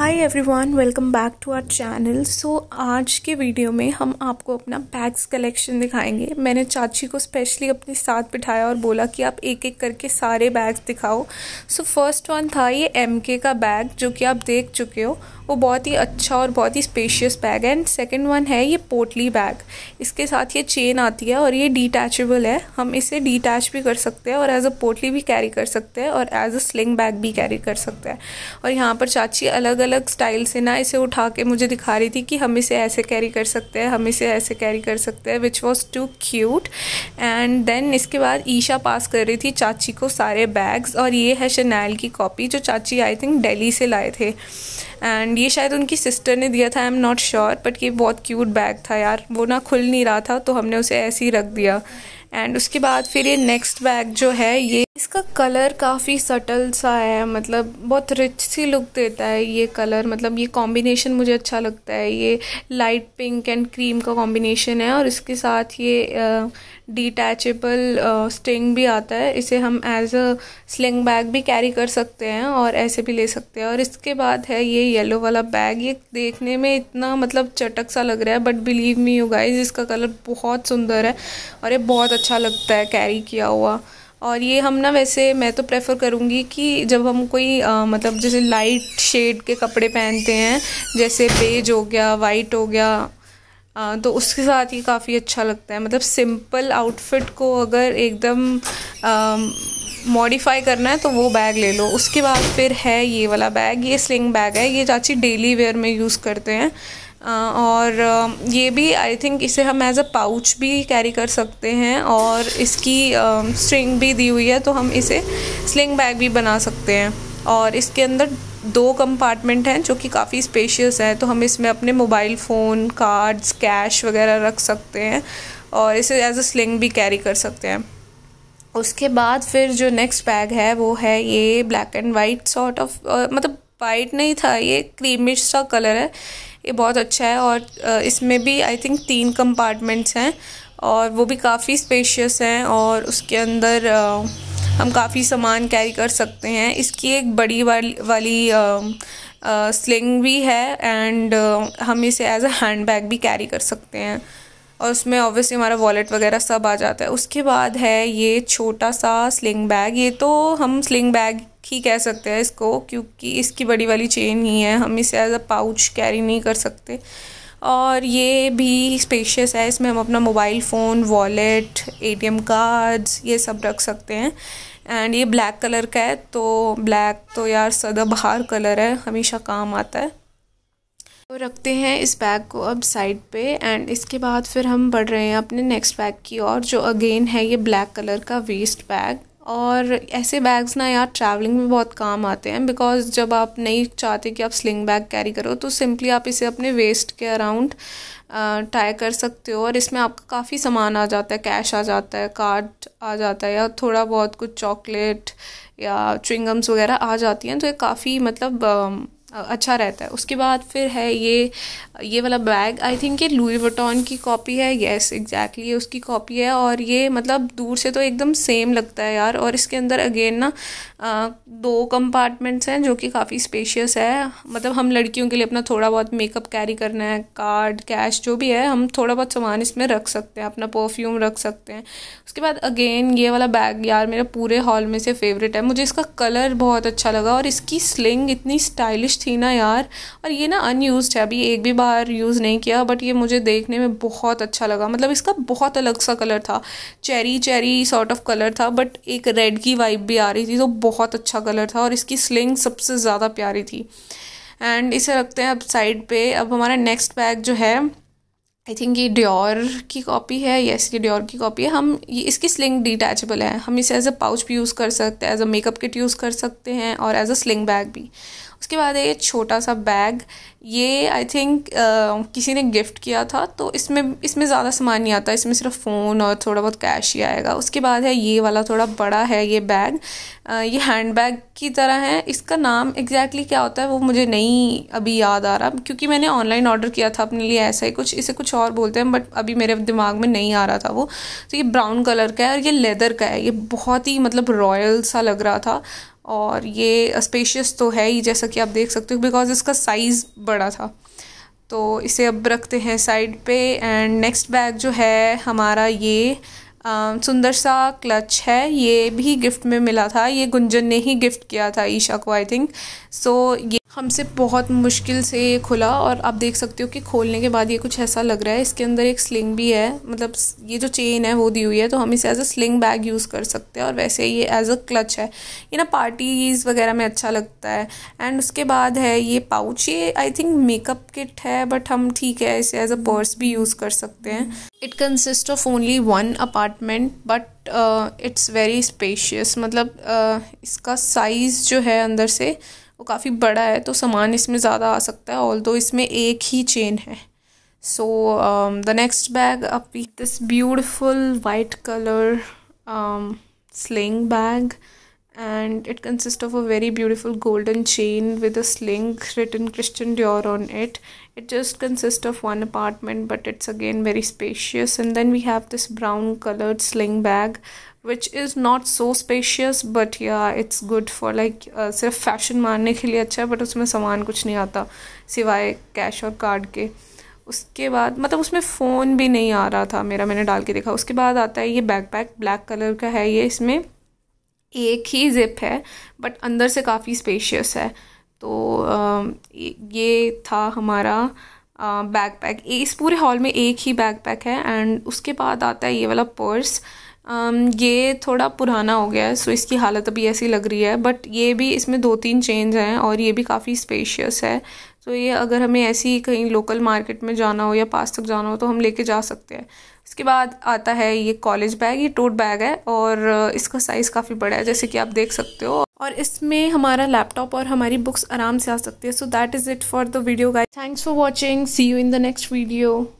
hi everyone welcome back to our channel so आज के video में हम आपको अपना बैग्स कलेक्शन दिखाएंगे मैंने चाची को स्पेशली अपने साथ बिठाया और बोला कि आप एक एक करके सारे बैग्स दिखाओ सो फर्स्ट वन था ये एम के का बैग जो कि आप देख चुके हो वो बहुत ही अच्छा और बहुत ही स्पेशियस बैग है एंड सेकेंड वन है ये पोटली बैग इसके साथ ये चेन आती है और ये डिटैचेबल है हम इसे डिटैच भी कर सकते हैं और एज अ पोटली भी कैरी कर सकते हैं और एज अ स्लिंग बैग भी कैरी कर सकते हैं और यहाँ पर चाची अलग अलग स्टाइल से ना इसे उठा के मुझे दिखा रही थी कि हम इसे ऐसे कैरी कर सकते हैं हम इसे ऐसे कैरी कर सकते हैं which was too cute and then इसके बाद ईशा पास कर रही थी चाची को सारे बैग्स और ये है शनैल की कॉपी जो चाची आई थिंक डेली से लाए थे एंड ये शायद उनकी सिस्टर ने दिया था I am not sure but ये बहुत क्यूट बैग था यार वो ना खुल नहीं रहा था तो हमने उसे ऐसे ही रख दिया एंड उसके बाद फिर ये नेक्स्ट बैग जो है ये इसका कलर काफ़ी सटल सा है मतलब बहुत रिच सी लुक देता है ये कलर मतलब ये कॉम्बिनेशन मुझे अच्छा लगता है ये लाइट पिंक एंड क्रीम का कॉम्बिनेशन है और इसके साथ ये डिटैचेबल स्टिंग भी आता है इसे हम एज अ स्लिंग बैग भी कैरी कर सकते हैं और ऐसे भी ले सकते हैं और इसके बाद है ये येलो वाला बैग ये देखने में इतना मतलब चटक सा लग रहा है but believe me you guys इसका कलर बहुत सुंदर है और ये बहुत अच्छा लगता है कैरी किया हुआ और ये हम ना वैसे मैं तो प्रेफर करूँगी कि जब हम कोई आ, मतलब जैसे लाइट शेड के कपड़े पहनते हैं जैसे बेज हो गया वाइट हो गया आ, तो उसके साथ ये काफ़ी अच्छा लगता है मतलब सिंपल आउटफिट को अगर एकदम मॉडिफाई करना है तो वो बैग ले लो उसके बाद फिर है ये वाला बैग ये स्लिंग बैग है ये चाची डेली वेयर में यूज़ करते हैं और ये भी आई थिंक इसे हम एज़ अ पाउच भी कैरी कर सकते हैं और इसकी स्ट्रिंग भी दी हुई है तो हम इसे स्लिंग बैग भी बना सकते हैं और इसके अंदर दो कंपार्टमेंट हैं जो कि काफ़ी स्पेशियस हैं तो हम इसमें अपने मोबाइल फ़ोन कार्ड्स कैश वगैरह रख सकते हैं और इसे एज अ स्लिंग भी कैरी कर सकते हैं उसके बाद फिर जो नेक्स्ट बैग है वो है ये black and white sort of मतलब वाइट नहीं था ये क्रीमिश सा कलर है ये बहुत अच्छा है और इसमें भी आई थिंक तीन कंपार्टमेंट्स हैं और वो भी काफ़ी स्पेशियस हैं और उसके अंदर हम काफ़ी सामान कैरी कर सकते हैं इसकी एक बड़ी वाली वाली स्लिंग भी है एंड हम इसे एज अ हैंड बैग भी कैरी कर सकते हैं और उसमें ऑब्वियसली हमारा वॉलेट वगैरह सब आ जाता है उसके बाद है ये छोटा सा स्लिंग बैग ये तो हम स्लिंग बैग ही कह सकते हैं इसको क्योंकि इसकी बड़ी वाली चेन ही है हम इसे एज अ पाउच कैरी नहीं कर सकते और ये भी स्पेशियस है इसमें हम अपना mobile phone wallet ATM cards ये सब रख सकते हैं एंड ये ब्लैक कलर का है तो ब्लैक तो यार सदा बाहर कलर है हमेशा काम आता है तो रखते हैं इस बैग को अब साइड पे एंड इसके बाद फिर हम बढ़ रहे हैं अपने नेक्स्ट बैग की और जो अगेन है ये ब्लैक कलर का वेस्ट बैग और ऐसे बैग्स ना यार ट्रैवलिंग में बहुत काम आते हैं बिकॉज जब आप नहीं चाहते कि आप स्लिंग बैग कैरी करो तो सिंपली आप इसे अपने वेस्ट के अराउंड टाई कर सकते हो और इसमें आपका काफ़ी सामान आ जाता है कैश आ जाता है कार्ड आ जाता है या थोड़ा बहुत कुछ चॉकलेट या चुंगम्स वगैरह आ जाती हैं तो ये काफ़ी मतलब अच्छा रहता है उसके बाद फिर है ये ये वाला बैग आई थिंक ये लुई वटॉन की कॉपी है येस एग्जैक्टली ये उसकी कॉपी है और ये मतलब दूर से तो एकदम सेम लगता है यार और इसके अंदर अगेन ना दो कंपार्टमेंट्स हैं जो कि काफ़ी स्पेशियस है मतलब हम लड़कियों के लिए अपना थोड़ा बहुत मेकअप कैरी करना है कार्ड कैश जो भी है हम थोड़ा बहुत सामान इसमें रख सकते हैं अपना परफ्यूम रख सकते हैं उसके बाद अगेन ये वाला बैग यार मेरा पूरे हॉल में से फेवरेट है मुझे इसका कलर बहुत अच्छा लगा और इसकी स्लिंग इतनी स्टाइलिश थी ना यार और ये ना अनयूज़ है अभी एक भी बार यूज़ नहीं किया बट ये मुझे देखने में बहुत अच्छा लगा मतलब इसका बहुत अलग सा कलर था cherry cherry sort of colour था बट एक रेड की वाइब भी आ रही थी तो बहुत अच्छा कलर था और इसकी स्लिंग सबसे ज़्यादा प्यारी थी एंड इसे रखते हैं अब साइड पे अब हमारा नेक्स्ट बैग जो है आई थिंक ये ड्योर की कॉपी है येस ये ड्योर की कॉपी है हम ये इसकी स्लिंग डिटैचेबल है हम इसे एज अ पाउच भी यूज़ कर सकते हैं as a makeup kit use कर सकते हैं और एज अ स्लिंग बैग भी उसके बाद है ये छोटा सा बैग ये आई थिंक uh, किसी ने गिफ्ट किया था तो इसमें इसमें ज़्यादा सामान नहीं आता इसमें सिर्फ फ़ोन और थोड़ा बहुत कैश ही आएगा उसके बाद है ये वाला थोड़ा बड़ा है ये बैग uh, ये हैंड बैग की तरह है इसका नाम एग्जैक्टली क्या होता है वो मुझे नहीं अभी याद आ रहा क्योंकि मैंने ऑनलाइन ऑर्डर किया था अपने लिए ऐसा ही कुछ इसे कुछ और बोलते हैं बट अभी मेरे दिमाग में नहीं आ रहा था वो तो ये ब्राउन कलर का है और ये लेदर का है ये बहुत ही मतलब रॉयल सा लग रहा था और ये स्पेशियस तो है ही जैसा कि आप देख सकते हो बिकॉज इसका साइज़ बड़ा था तो इसे अब रखते हैं साइड पे एंड नेक्स्ट बैग जो है हमारा ये सुंदर सा क्लच है ये भी गिफ्ट में मिला था ये गुंजन ने ही गिफ्ट किया था ईशा को आई थिंक सो ये हमसे बहुत मुश्किल से ये खुला और आप देख सकते हो कि खोलने के बाद ये कुछ ऐसा लग रहा है इसके अंदर एक स्लिंग भी है मतलब ये जो चेन है वो दी हुई है तो हम इसे as a sling bag use कर सकते हैं और वैसे ये एज अ क्लच है ये ना पार्टीज़ वगैरह में अच्छा लगता है एंड उसके बाद है ये पाउच ये आई थिंक मेकअप किट है बट हम ठीक है इसे एज अ पर्स भी यूज़ कर सकते हैं it consist of only one apartment but it's very spacious मतलब uh, इसका साइज़ जो है अंदर से वो काफ़ी बड़ा है तो सामान इसमें ज़्यादा आ सकता है ऑल दो इसमें एक ही चेन है so the next bag up this beautiful white colour sling bag and it consist of a very beautiful golden chain with a sling written Christian Dior on it it just consist of one apartment but it's again very spacious and then we have this brown coloured sling bag which is not so spacious but yeah it's good for like सिर्फ fashion मारने के लिए अच्छा है but उसमें सामान कुछ नहीं आता सिवाय कैश और कार्ड के उसके बाद मतलब उसमें फ़ोन भी नहीं आ रहा था मेरा मैंने डाल के देखा उसके बाद आता है ये बैकपैक ब्लैक कलर का है ये इसमें एक ही जिप है बट अंदर से काफ़ी स्पेशियस है तो आ, ये था हमारा बैकपैक इस पूरे हॉल में एक ही बैकपैक है एंड उसके बाद आता है ये वाला पर्स Um, ये थोड़ा पुराना हो गया है सो इसकी हालत अभी ऐसी लग रही है बट ये भी इसमें दो तीन चेंज हैं और ये भी काफ़ी स्पेशियस है सो ये अगर हमें ऐसी कहीं लोकल मार्केट में जाना हो या पास तक जाना हो तो हम लेके जा सकते हैं उसके बाद आता है ये कॉलेज बैग ये टोट बैग है और uh, इसका साइज़ काफ़ी बड़ा है जैसे कि आप देख सकते हो और इसमें हमारा लैपटॉप और हमारी बुक्स आराम से आ सकती है so that is it for the video guide thanks for watching see you in the next video